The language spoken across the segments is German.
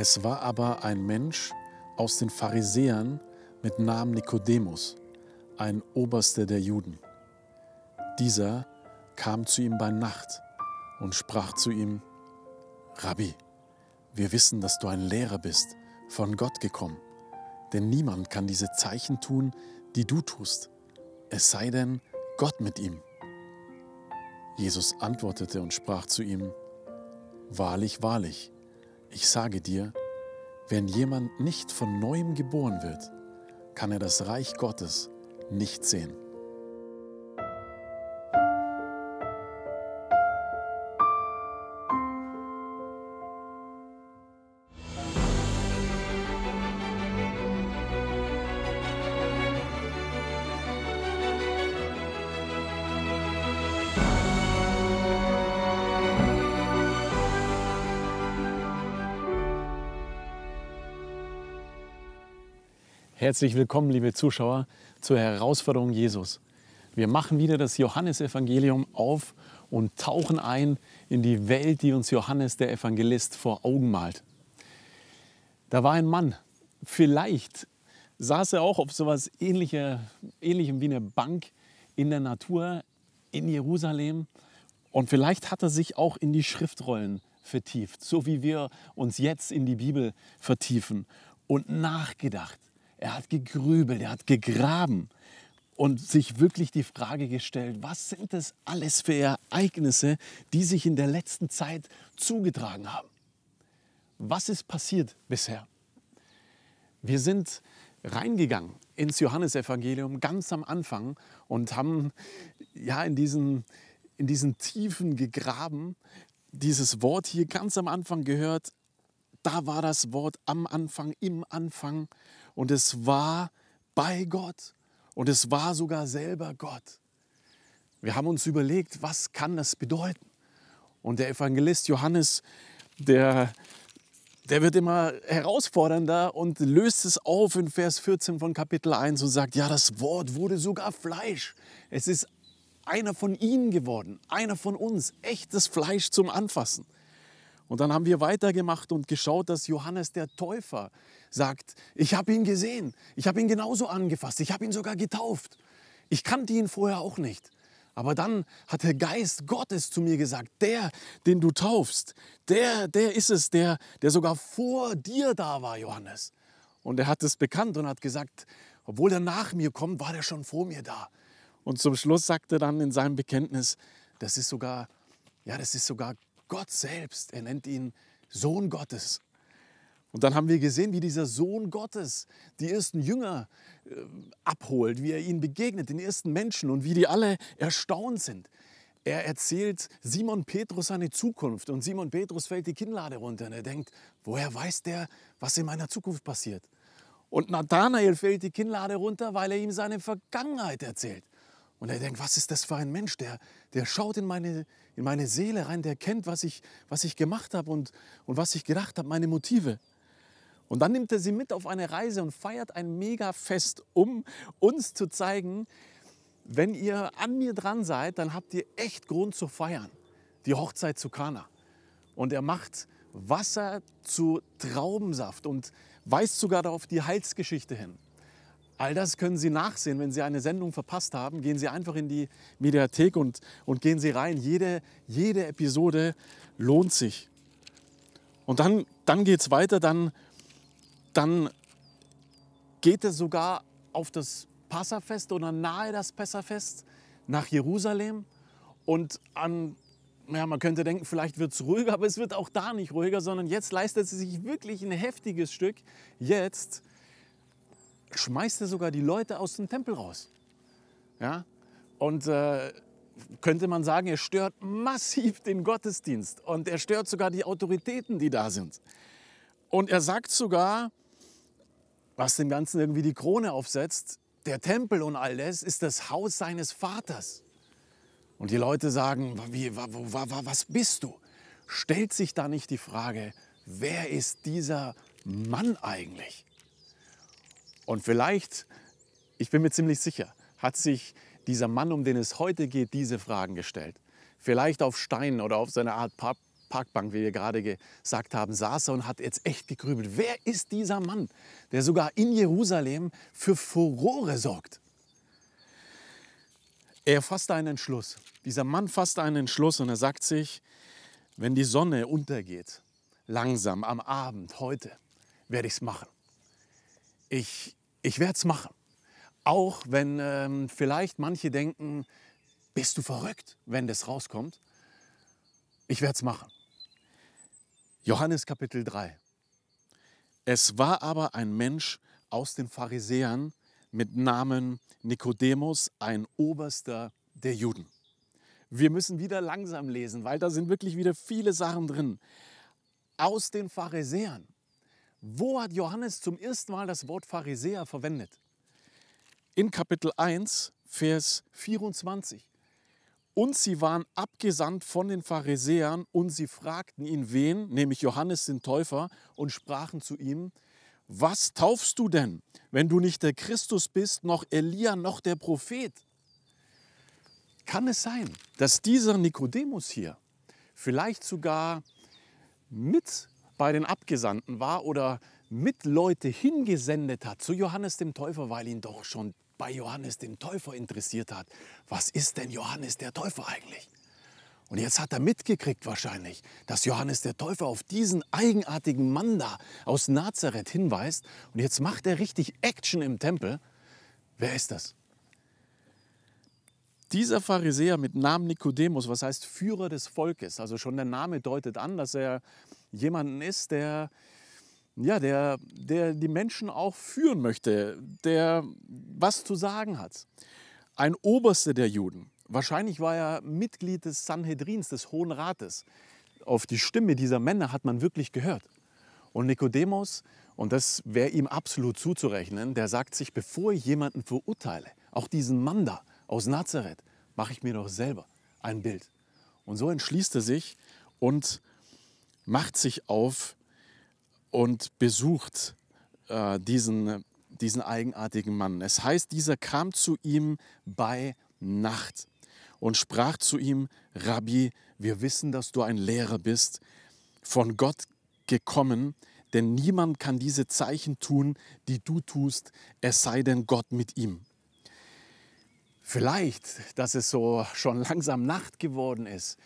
Es war aber ein Mensch aus den Pharisäern mit Namen Nikodemus, ein Oberster der Juden. Dieser kam zu ihm bei Nacht und sprach zu ihm, Rabbi, wir wissen, dass du ein Lehrer bist, von Gott gekommen, denn niemand kann diese Zeichen tun, die du tust, es sei denn Gott mit ihm. Jesus antwortete und sprach zu ihm, Wahrlich, wahrlich, ich sage dir, wenn jemand nicht von neuem geboren wird, kann er das Reich Gottes nicht sehen. Herzlich willkommen, liebe Zuschauer, zur Herausforderung Jesus. Wir machen wieder das Johannesevangelium auf und tauchen ein in die Welt, die uns Johannes der Evangelist vor Augen malt. Da war ein Mann, vielleicht saß er auch auf sowas ähnliche, ähnlichem wie eine Bank in der Natur in Jerusalem und vielleicht hat er sich auch in die Schriftrollen vertieft, so wie wir uns jetzt in die Bibel vertiefen und nachgedacht er hat gegrübelt, er hat gegraben und sich wirklich die Frage gestellt, was sind das alles für Ereignisse, die sich in der letzten Zeit zugetragen haben? Was ist passiert bisher? Wir sind reingegangen ins Johannesevangelium ganz am Anfang und haben ja in diesen, in diesen Tiefen gegraben dieses Wort hier ganz am Anfang gehört. Da war das Wort am Anfang, im Anfang und es war bei Gott und es war sogar selber Gott. Wir haben uns überlegt, was kann das bedeuten? Und der Evangelist Johannes, der, der wird immer herausfordernder und löst es auf in Vers 14 von Kapitel 1 und sagt, ja, das Wort wurde sogar Fleisch. Es ist einer von ihnen geworden, einer von uns, echtes Fleisch zum Anfassen. Und dann haben wir weitergemacht und geschaut, dass Johannes der Täufer sagt, ich habe ihn gesehen, ich habe ihn genauso angefasst, ich habe ihn sogar getauft. Ich kannte ihn vorher auch nicht. Aber dann hat der Geist Gottes zu mir gesagt, der, den du taufst, der, der ist es, der, der sogar vor dir da war, Johannes. Und er hat es bekannt und hat gesagt, obwohl er nach mir kommt, war der schon vor mir da. Und zum Schluss sagte er dann in seinem Bekenntnis, das ist sogar, ja, das ist sogar Gott selbst. Er nennt ihn Sohn Gottes. Und dann haben wir gesehen, wie dieser Sohn Gottes die ersten Jünger äh, abholt, wie er ihnen begegnet, den ersten Menschen und wie die alle erstaunt sind. Er erzählt Simon Petrus seine Zukunft und Simon Petrus fällt die Kinnlade runter und er denkt, woher weiß der, was in meiner Zukunft passiert? Und Nathanael fällt die Kinnlade runter, weil er ihm seine Vergangenheit erzählt. Und er denkt, was ist das für ein Mensch, der, der schaut in meine in meine Seele rein, der kennt, was ich, was ich gemacht habe und, und was ich gedacht habe, meine Motive. Und dann nimmt er sie mit auf eine Reise und feiert ein Megafest, um uns zu zeigen, wenn ihr an mir dran seid, dann habt ihr echt Grund zu feiern. Die Hochzeit zu Kana. Und er macht Wasser zu Traubensaft und weist sogar darauf die Heilsgeschichte hin. All das können Sie nachsehen. Wenn Sie eine Sendung verpasst haben, gehen Sie einfach in die Mediathek und, und gehen Sie rein. Jede, jede Episode lohnt sich. Und dann, dann geht es weiter, dann, dann geht es sogar auf das Passafest oder nahe das Passafest nach Jerusalem. Und an, ja, man könnte denken, vielleicht wird es ruhiger, aber es wird auch da nicht ruhiger, sondern jetzt leistet sie sich wirklich ein heftiges Stück. Jetzt schmeißt er sogar die Leute aus dem Tempel raus. Ja? Und äh, könnte man sagen, er stört massiv den Gottesdienst und er stört sogar die Autoritäten, die da sind. Und er sagt sogar, was dem Ganzen irgendwie die Krone aufsetzt, der Tempel und all das ist das Haus seines Vaters. Und die Leute sagen, wie, wa, wa, wa, was bist du? Stellt sich da nicht die Frage, wer ist dieser Mann eigentlich? Und vielleicht, ich bin mir ziemlich sicher, hat sich dieser Mann, um den es heute geht, diese Fragen gestellt. Vielleicht auf Steinen oder auf seiner Art Parkbank, wie wir gerade gesagt haben, saß er und hat jetzt echt gegrübelt. Wer ist dieser Mann, der sogar in Jerusalem für Furore sorgt? Er fasst einen Entschluss. Dieser Mann fasst einen Entschluss und er sagt sich, wenn die Sonne untergeht, langsam am Abend, heute, werde ich es machen. Ich ich werde es machen. Auch wenn ähm, vielleicht manche denken, bist du verrückt, wenn das rauskommt. Ich werde es machen. Johannes Kapitel 3. Es war aber ein Mensch aus den Pharisäern mit Namen Nikodemus, ein Oberster der Juden. Wir müssen wieder langsam lesen, weil da sind wirklich wieder viele Sachen drin. Aus den Pharisäern. Wo hat Johannes zum ersten Mal das Wort Pharisäer verwendet? In Kapitel 1, Vers 24. Und sie waren abgesandt von den Pharisäern und sie fragten ihn wen, nämlich Johannes den Täufer, und sprachen zu ihm, was taufst du denn, wenn du nicht der Christus bist, noch Elia, noch der Prophet? Kann es sein, dass dieser Nikodemus hier vielleicht sogar mit bei den Abgesandten war oder mit Leute hingesendet hat zu Johannes dem Täufer, weil ihn doch schon bei Johannes dem Täufer interessiert hat. Was ist denn Johannes der Täufer eigentlich? Und jetzt hat er mitgekriegt wahrscheinlich, dass Johannes der Täufer auf diesen eigenartigen Mann da aus Nazareth hinweist. Und jetzt macht er richtig Action im Tempel. Wer ist das? Dieser Pharisäer mit Namen Nikodemus, was heißt Führer des Volkes, also schon der Name deutet an, dass er jemanden ist, der, ja, der, der die Menschen auch führen möchte, der was zu sagen hat. Ein Oberste der Juden. Wahrscheinlich war er Mitglied des Sanhedrins, des Hohen Rates. Auf die Stimme dieser Männer hat man wirklich gehört. Und Nikodemus, und das wäre ihm absolut zuzurechnen, der sagt sich, bevor ich jemanden verurteile, auch diesen Mann da aus Nazareth, mache ich mir doch selber ein Bild. Und so entschließt er sich und macht sich auf und besucht äh, diesen, diesen eigenartigen Mann. Es heißt, dieser kam zu ihm bei Nacht und sprach zu ihm, Rabbi, wir wissen, dass du ein Lehrer bist, von Gott gekommen, denn niemand kann diese Zeichen tun, die du tust, es sei denn Gott mit ihm. Vielleicht, dass es so schon langsam Nacht geworden ist,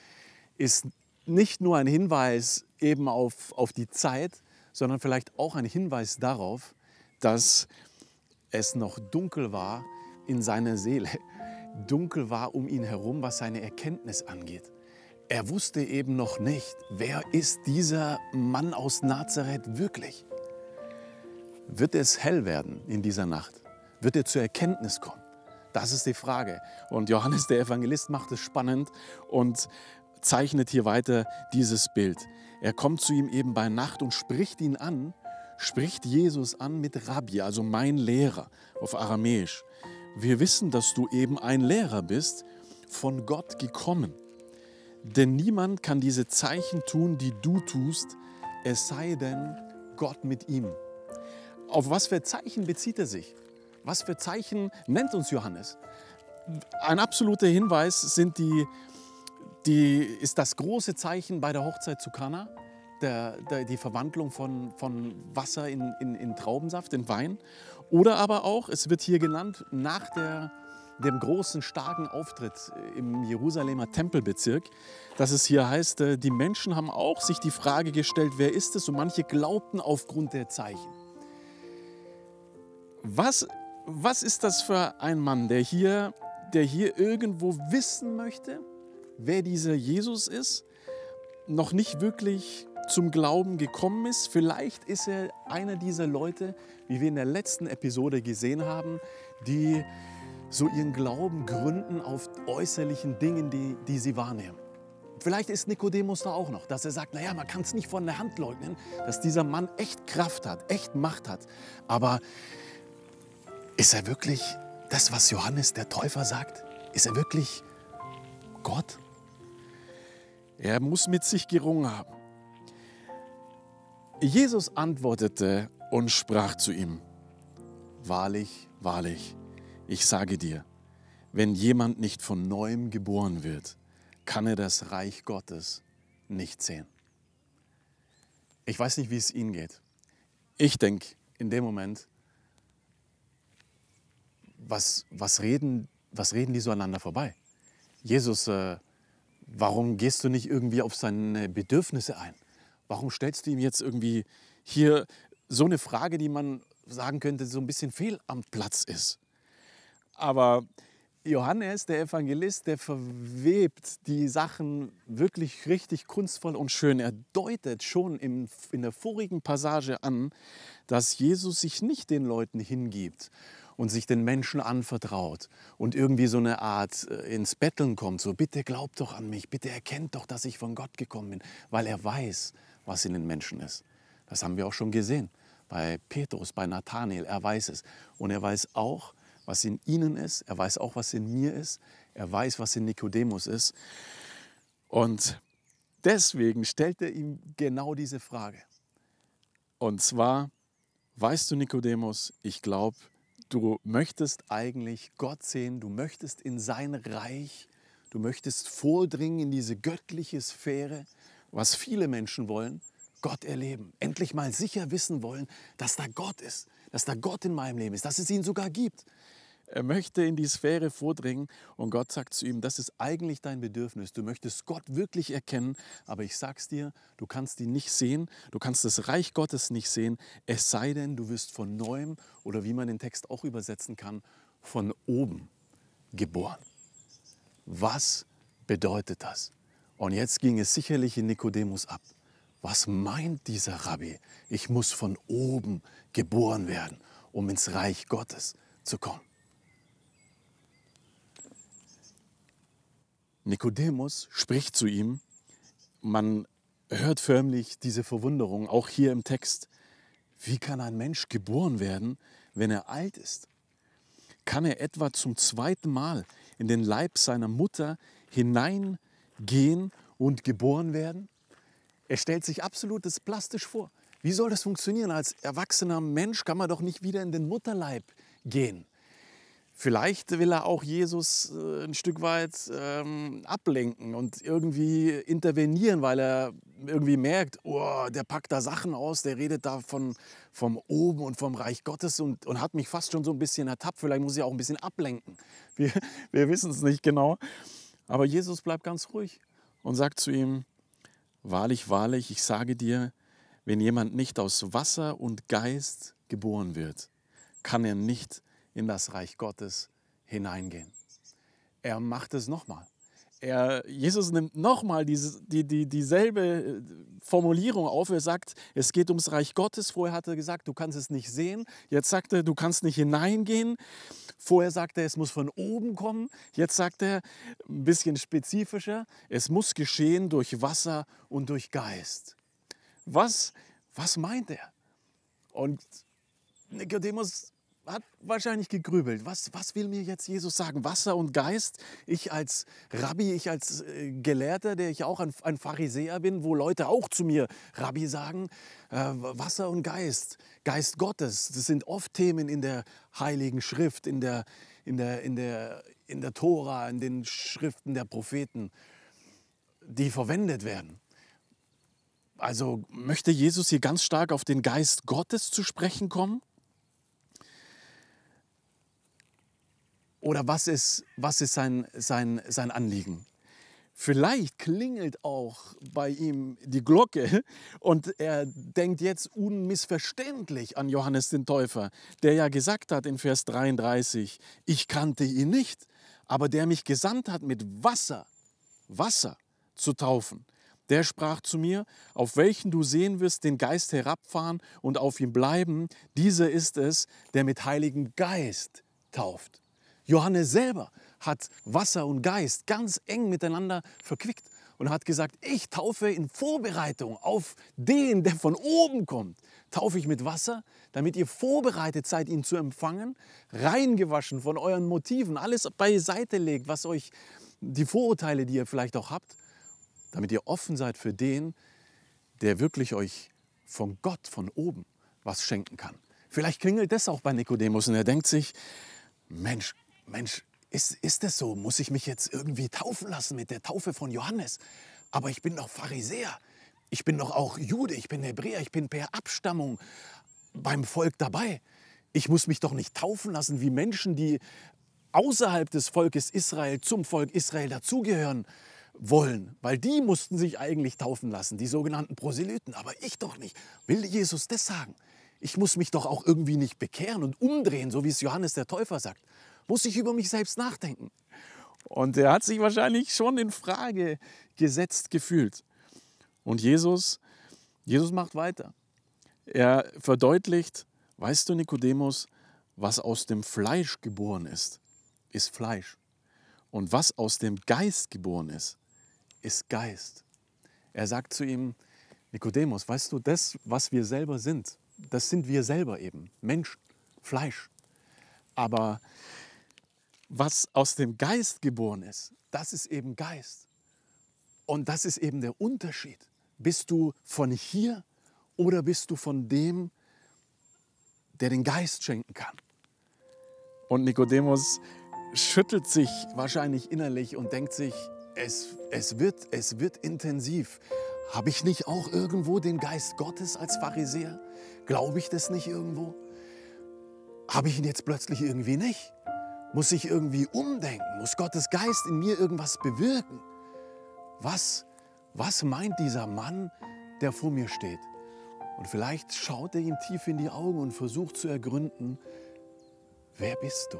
ist nicht nur ein Hinweis eben auf, auf die Zeit, sondern vielleicht auch ein Hinweis darauf, dass es noch dunkel war in seiner Seele, dunkel war um ihn herum, was seine Erkenntnis angeht. Er wusste eben noch nicht, wer ist dieser Mann aus Nazareth wirklich? Wird es hell werden in dieser Nacht? Wird er zur Erkenntnis kommen? Das ist die Frage. Und Johannes der Evangelist macht es spannend und zeichnet hier weiter dieses Bild. Er kommt zu ihm eben bei Nacht und spricht ihn an, spricht Jesus an mit Rabbi, also mein Lehrer auf Aramäisch. Wir wissen, dass du eben ein Lehrer bist, von Gott gekommen. Denn niemand kann diese Zeichen tun, die du tust, es sei denn Gott mit ihm. Auf was für Zeichen bezieht er sich? Was für Zeichen nennt uns Johannes? Ein absoluter Hinweis sind die die ist das große Zeichen bei der Hochzeit zu Kana, der, der, die Verwandlung von, von Wasser in, in, in, Traubensaft, in Wein. Oder aber auch, es wird hier genannt, nach der, dem großen, starken Auftritt im Jerusalemer Tempelbezirk, dass es hier heißt, äh, die Menschen haben auch sich die Frage gestellt, wer ist es? Und manche glaubten aufgrund der Zeichen. Was, was ist das für ein Mann, der hier, der hier irgendwo wissen möchte, wer dieser Jesus ist, noch nicht wirklich zum Glauben gekommen ist. Vielleicht ist er einer dieser Leute, wie wir in der letzten Episode gesehen haben, die so ihren Glauben gründen auf äußerlichen Dingen, die, die sie wahrnehmen. Vielleicht ist Nikodemus da auch noch, dass er sagt, naja, man kann es nicht von der Hand leugnen, dass dieser Mann echt Kraft hat, echt Macht hat. Aber ist er wirklich das, was Johannes der Täufer sagt? Ist er wirklich Gott? Er muss mit sich gerungen haben. Jesus antwortete und sprach zu ihm, Wahrlich, wahrlich, ich sage dir, wenn jemand nicht von neuem geboren wird, kann er das Reich Gottes nicht sehen. Ich weiß nicht, wie es Ihnen geht. Ich denke in dem Moment, was, was, reden, was reden die so aneinander vorbei? Jesus äh, Warum gehst du nicht irgendwie auf seine Bedürfnisse ein? Warum stellst du ihm jetzt irgendwie hier so eine Frage, die man sagen könnte, so ein bisschen fehl am Platz ist? Aber Johannes, der Evangelist, der verwebt die Sachen wirklich richtig kunstvoll und schön. Er deutet schon in der vorigen Passage an, dass Jesus sich nicht den Leuten hingibt und sich den Menschen anvertraut und irgendwie so eine Art äh, ins Betteln kommt, so bitte glaubt doch an mich, bitte erkennt doch, dass ich von Gott gekommen bin, weil er weiß, was in den Menschen ist. Das haben wir auch schon gesehen bei Petrus, bei Nathanael, er weiß es. Und er weiß auch, was in ihnen ist, er weiß auch, was in mir ist, er weiß, was in Nikodemus ist. Und deswegen stellt er ihm genau diese Frage. Und zwar, weißt du, Nikodemus, ich glaube, Du möchtest eigentlich Gott sehen, du möchtest in sein Reich, du möchtest vordringen in diese göttliche Sphäre, was viele Menschen wollen, Gott erleben. Endlich mal sicher wissen wollen, dass da Gott ist, dass da Gott in meinem Leben ist, dass es ihn sogar gibt, er möchte in die Sphäre vordringen und Gott sagt zu ihm, das ist eigentlich dein Bedürfnis. Du möchtest Gott wirklich erkennen, aber ich sag's dir, du kannst ihn nicht sehen, du kannst das Reich Gottes nicht sehen, es sei denn, du wirst von neuem oder wie man den Text auch übersetzen kann, von oben geboren. Was bedeutet das? Und jetzt ging es sicherlich in Nikodemus ab. Was meint dieser Rabbi? Ich muss von oben geboren werden, um ins Reich Gottes zu kommen. Nikodemus spricht zu ihm. Man hört förmlich diese Verwunderung, auch hier im Text. Wie kann ein Mensch geboren werden, wenn er alt ist? Kann er etwa zum zweiten Mal in den Leib seiner Mutter hineingehen und geboren werden? Er stellt sich absolutes plastisch vor. Wie soll das funktionieren? Als erwachsener Mensch kann man doch nicht wieder in den Mutterleib gehen. Vielleicht will er auch Jesus äh, ein Stück weit ähm, ablenken und irgendwie intervenieren, weil er irgendwie merkt, oh, der packt da Sachen aus, der redet da von, vom Oben und vom Reich Gottes und, und hat mich fast schon so ein bisschen ertappt. Vielleicht muss ich auch ein bisschen ablenken. Wir, wir wissen es nicht genau. Aber Jesus bleibt ganz ruhig und sagt zu ihm, wahrlich, wahrlich, ich sage dir, wenn jemand nicht aus Wasser und Geist geboren wird, kann er nicht in das Reich Gottes hineingehen. Er macht es nochmal. Er, Jesus nimmt nochmal die, die, dieselbe äh, Formulierung auf. Er sagt, es geht ums Reich Gottes. Vorher hat er gesagt, du kannst es nicht sehen. Jetzt sagt er, du kannst nicht hineingehen. Vorher sagt er, es muss von oben kommen. Jetzt sagt er, ein bisschen spezifischer, es muss geschehen durch Wasser und durch Geist. Was, was meint er? Und Nikodemus hat wahrscheinlich gegrübelt. Was, was will mir jetzt Jesus sagen? Wasser und Geist? Ich als Rabbi, ich als äh, Gelehrter, der ich auch ein, ein Pharisäer bin, wo Leute auch zu mir Rabbi sagen, äh, Wasser und Geist, Geist Gottes, das sind oft Themen in der Heiligen Schrift, in der, in der, in der, in der Tora, in den Schriften der Propheten, die verwendet werden. Also möchte Jesus hier ganz stark auf den Geist Gottes zu sprechen kommen? Oder was ist, was ist sein, sein, sein Anliegen? Vielleicht klingelt auch bei ihm die Glocke und er denkt jetzt unmissverständlich an Johannes den Täufer, der ja gesagt hat in Vers 33, ich kannte ihn nicht, aber der mich gesandt hat mit Wasser, Wasser zu taufen. Der sprach zu mir, auf welchen du sehen wirst den Geist herabfahren und auf ihm bleiben, dieser ist es, der mit Heiligen Geist tauft. Johannes selber hat Wasser und Geist ganz eng miteinander verquickt und hat gesagt, ich taufe in Vorbereitung auf den, der von oben kommt. Taufe ich mit Wasser, damit ihr vorbereitet seid, ihn zu empfangen, reingewaschen von euren Motiven, alles beiseite legt, was euch die Vorurteile, die ihr vielleicht auch habt, damit ihr offen seid für den, der wirklich euch von Gott, von oben was schenken kann. Vielleicht klingelt das auch bei Nikodemus und er denkt sich, Mensch, Mensch, ist, ist das so? Muss ich mich jetzt irgendwie taufen lassen mit der Taufe von Johannes? Aber ich bin doch Pharisäer. Ich bin doch auch Jude, ich bin Hebräer, ich bin per Abstammung beim Volk dabei. Ich muss mich doch nicht taufen lassen wie Menschen, die außerhalb des Volkes Israel zum Volk Israel dazugehören wollen, weil die mussten sich eigentlich taufen lassen, die sogenannten Proselyten, aber ich doch nicht. Will Jesus das sagen? Ich muss mich doch auch irgendwie nicht bekehren und umdrehen, so wie es Johannes der Täufer sagt muss ich über mich selbst nachdenken. Und er hat sich wahrscheinlich schon in Frage gesetzt gefühlt. Und Jesus, Jesus macht weiter. Er verdeutlicht, weißt du Nikodemus, was aus dem Fleisch geboren ist, ist Fleisch. Und was aus dem Geist geboren ist, ist Geist. Er sagt zu ihm, Nikodemus, weißt du, das, was wir selber sind, das sind wir selber eben, Mensch, Fleisch. Aber was aus dem Geist geboren ist, das ist eben Geist. Und das ist eben der Unterschied. Bist du von hier oder bist du von dem, der den Geist schenken kann? Und Nikodemus schüttelt sich wahrscheinlich innerlich und denkt sich, es, es, wird, es wird intensiv. Habe ich nicht auch irgendwo den Geist Gottes als Pharisäer? Glaube ich das nicht irgendwo? Habe ich ihn jetzt plötzlich irgendwie nicht? Muss ich irgendwie umdenken? Muss Gottes Geist in mir irgendwas bewirken? Was, was meint dieser Mann, der vor mir steht? Und vielleicht schaut er ihm tief in die Augen und versucht zu ergründen, wer bist du?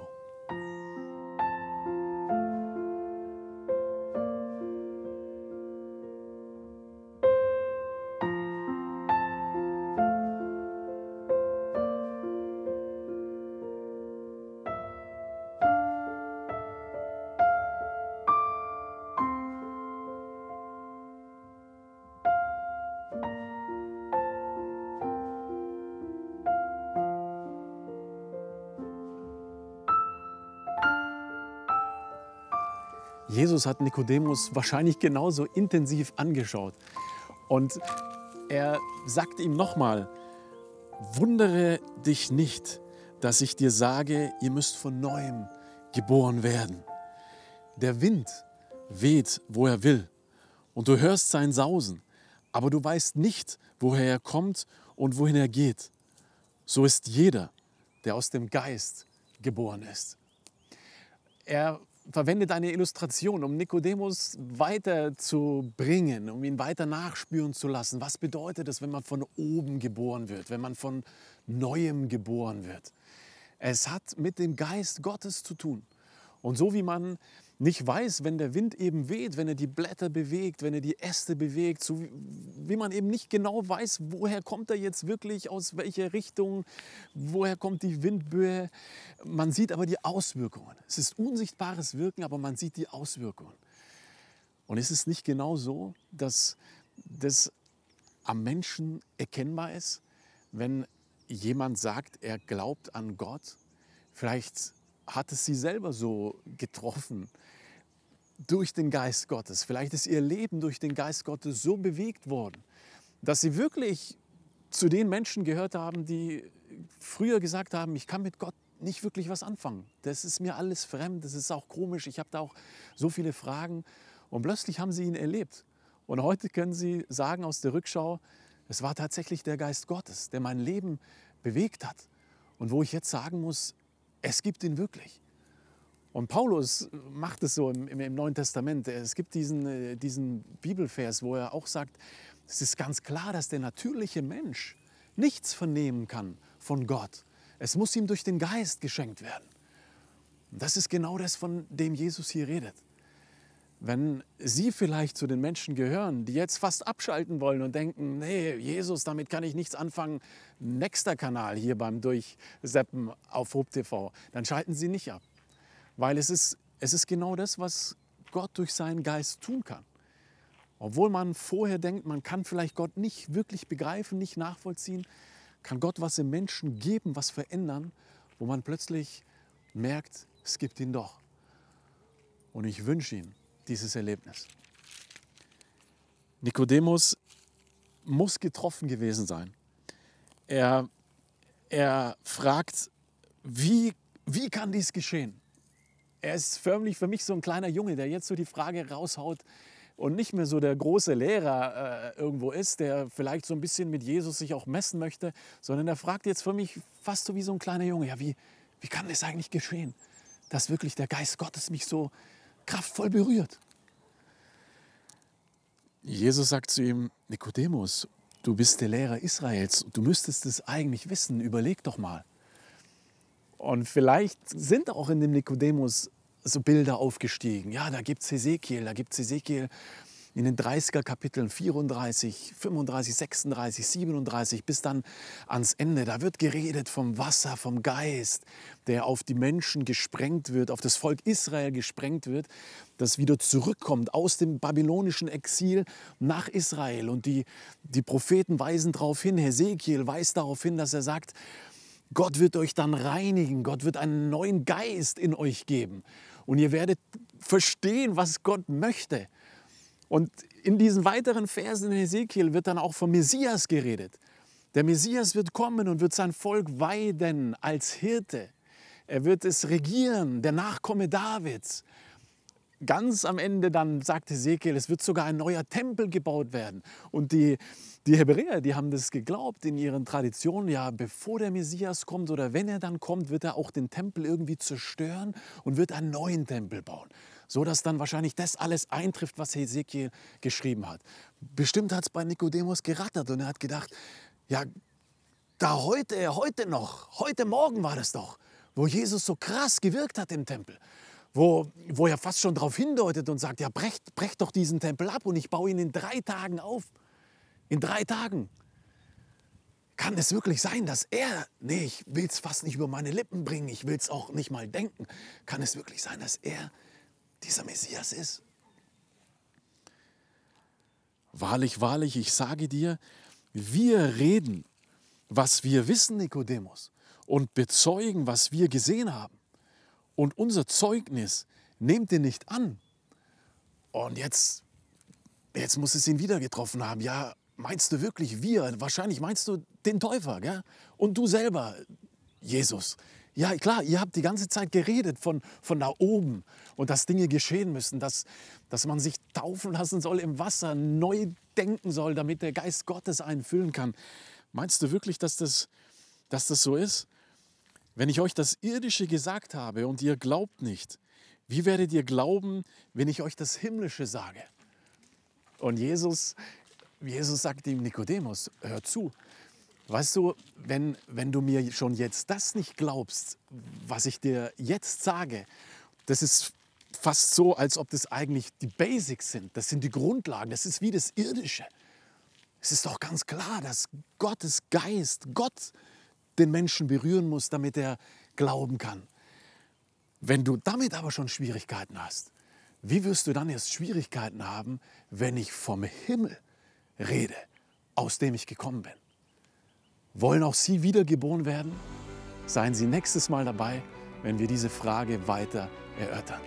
Jesus hat Nikodemus wahrscheinlich genauso intensiv angeschaut. Und er sagt ihm nochmal, wundere dich nicht, dass ich dir sage, ihr müsst von neuem geboren werden. Der Wind weht, wo er will, und du hörst sein Sausen, aber du weißt nicht, woher er kommt und wohin er geht. So ist jeder, der aus dem Geist geboren ist. Er verwendet eine Illustration, um Nikodemus weiterzubringen, um ihn weiter nachspüren zu lassen. Was bedeutet es, wenn man von oben geboren wird, wenn man von Neuem geboren wird? Es hat mit dem Geist Gottes zu tun. Und so wie man nicht weiß, wenn der Wind eben weht, wenn er die Blätter bewegt, wenn er die Äste bewegt, so wie, wie man eben nicht genau weiß, woher kommt er jetzt wirklich, aus welcher Richtung, woher kommt die Windböe. Man sieht aber die Auswirkungen. Es ist unsichtbares Wirken, aber man sieht die Auswirkungen. Und ist es nicht genau so, dass das am Menschen erkennbar ist, wenn jemand sagt, er glaubt an Gott, vielleicht hat es sie selber so getroffen durch den Geist Gottes. Vielleicht ist ihr Leben durch den Geist Gottes so bewegt worden, dass sie wirklich zu den Menschen gehört haben, die früher gesagt haben, ich kann mit Gott nicht wirklich was anfangen. Das ist mir alles fremd, das ist auch komisch, ich habe da auch so viele Fragen. Und plötzlich haben sie ihn erlebt. Und heute können sie sagen aus der Rückschau, es war tatsächlich der Geist Gottes, der mein Leben bewegt hat. Und wo ich jetzt sagen muss, es gibt ihn wirklich. Und Paulus macht es so im, im, im Neuen Testament. Es gibt diesen, äh, diesen Bibelvers, wo er auch sagt, es ist ganz klar, dass der natürliche Mensch nichts vernehmen kann von Gott. Es muss ihm durch den Geist geschenkt werden. Und das ist genau das, von dem Jesus hier redet wenn Sie vielleicht zu den Menschen gehören, die jetzt fast abschalten wollen und denken, nee, Jesus, damit kann ich nichts anfangen, nächster Kanal hier beim Durchseppen auf Hub TV, dann schalten Sie nicht ab. Weil es ist, es ist genau das, was Gott durch seinen Geist tun kann. Obwohl man vorher denkt, man kann vielleicht Gott nicht wirklich begreifen, nicht nachvollziehen, kann Gott was im Menschen geben, was verändern, wo man plötzlich merkt, es gibt ihn doch. Und ich wünsche Ihnen, dieses Erlebnis. Nikodemus muss getroffen gewesen sein. Er, er fragt, wie, wie kann dies geschehen? Er ist förmlich für mich so ein kleiner Junge, der jetzt so die Frage raushaut und nicht mehr so der große Lehrer äh, irgendwo ist, der vielleicht so ein bisschen mit Jesus sich auch messen möchte, sondern er fragt jetzt für mich fast so wie so ein kleiner Junge, ja, wie, wie kann das eigentlich geschehen, dass wirklich der Geist Gottes mich so, kraftvoll berührt. Jesus sagt zu ihm, Nikodemus, du bist der Lehrer Israels, du müsstest es eigentlich wissen, überleg doch mal. Und vielleicht sind auch in dem Nikodemus so Bilder aufgestiegen. Ja, da gibt es Hesekiel, da gibt es Hesekiel in den 30er Kapiteln 34, 35, 36, 37 bis dann ans Ende. Da wird geredet vom Wasser, vom Geist, der auf die Menschen gesprengt wird, auf das Volk Israel gesprengt wird, das wieder zurückkommt aus dem babylonischen Exil nach Israel. Und die, die Propheten weisen darauf hin, Hesekiel weist darauf hin, dass er sagt, Gott wird euch dann reinigen, Gott wird einen neuen Geist in euch geben. Und ihr werdet verstehen, was Gott möchte. Und in diesen weiteren Versen in Ezekiel wird dann auch vom Messias geredet. Der Messias wird kommen und wird sein Volk weiden als Hirte. Er wird es regieren, der Nachkomme Davids. Ganz am Ende dann sagt Ezekiel, es wird sogar ein neuer Tempel gebaut werden. Und die, die Hebräer, die haben das geglaubt in ihren Traditionen, ja, bevor der Messias kommt oder wenn er dann kommt, wird er auch den Tempel irgendwie zerstören und wird einen neuen Tempel bauen so dass dann wahrscheinlich das alles eintrifft, was Hesekiel geschrieben hat. Bestimmt hat es bei Nikodemus gerattert und er hat gedacht, ja, da heute, heute noch, heute Morgen war das doch, wo Jesus so krass gewirkt hat im Tempel wo, wo er fast schon darauf hindeutet und sagt, ja, brecht, brecht doch diesen Tempel ab und ich baue ihn in drei Tagen auf. In drei Tagen. Kann es wirklich sein, dass er, nee, ich will es fast nicht über meine Lippen bringen, ich will es auch nicht mal denken, kann es wirklich sein, dass er dieser Messias ist. Wahrlich, wahrlich, ich sage dir, wir reden, was wir wissen, Nikodemus, und bezeugen, was wir gesehen haben. Und unser Zeugnis nehmt ihr nicht an. Und jetzt, jetzt muss es ihn wieder getroffen haben. Ja, meinst du wirklich wir? Wahrscheinlich meinst du den Täufer, gell? Und du selber, Jesus. Ja, klar, ihr habt die ganze Zeit geredet von, von da oben und dass Dinge geschehen müssen, dass, dass man sich taufen lassen soll im Wasser, neu denken soll, damit der Geist Gottes einen füllen kann. Meinst du wirklich, dass das, dass das so ist? Wenn ich euch das Irdische gesagt habe und ihr glaubt nicht, wie werdet ihr glauben, wenn ich euch das Himmlische sage? Und Jesus, Jesus sagt ihm, Nikodemus, hör zu, Weißt du, wenn, wenn du mir schon jetzt das nicht glaubst, was ich dir jetzt sage, das ist fast so, als ob das eigentlich die Basics sind. Das sind die Grundlagen. Das ist wie das Irdische. Es ist doch ganz klar, dass Gottes Geist, Gott den Menschen berühren muss, damit er glauben kann. Wenn du damit aber schon Schwierigkeiten hast, wie wirst du dann erst Schwierigkeiten haben, wenn ich vom Himmel rede, aus dem ich gekommen bin? Wollen auch Sie wiedergeboren werden? Seien Sie nächstes Mal dabei, wenn wir diese Frage weiter erörtern.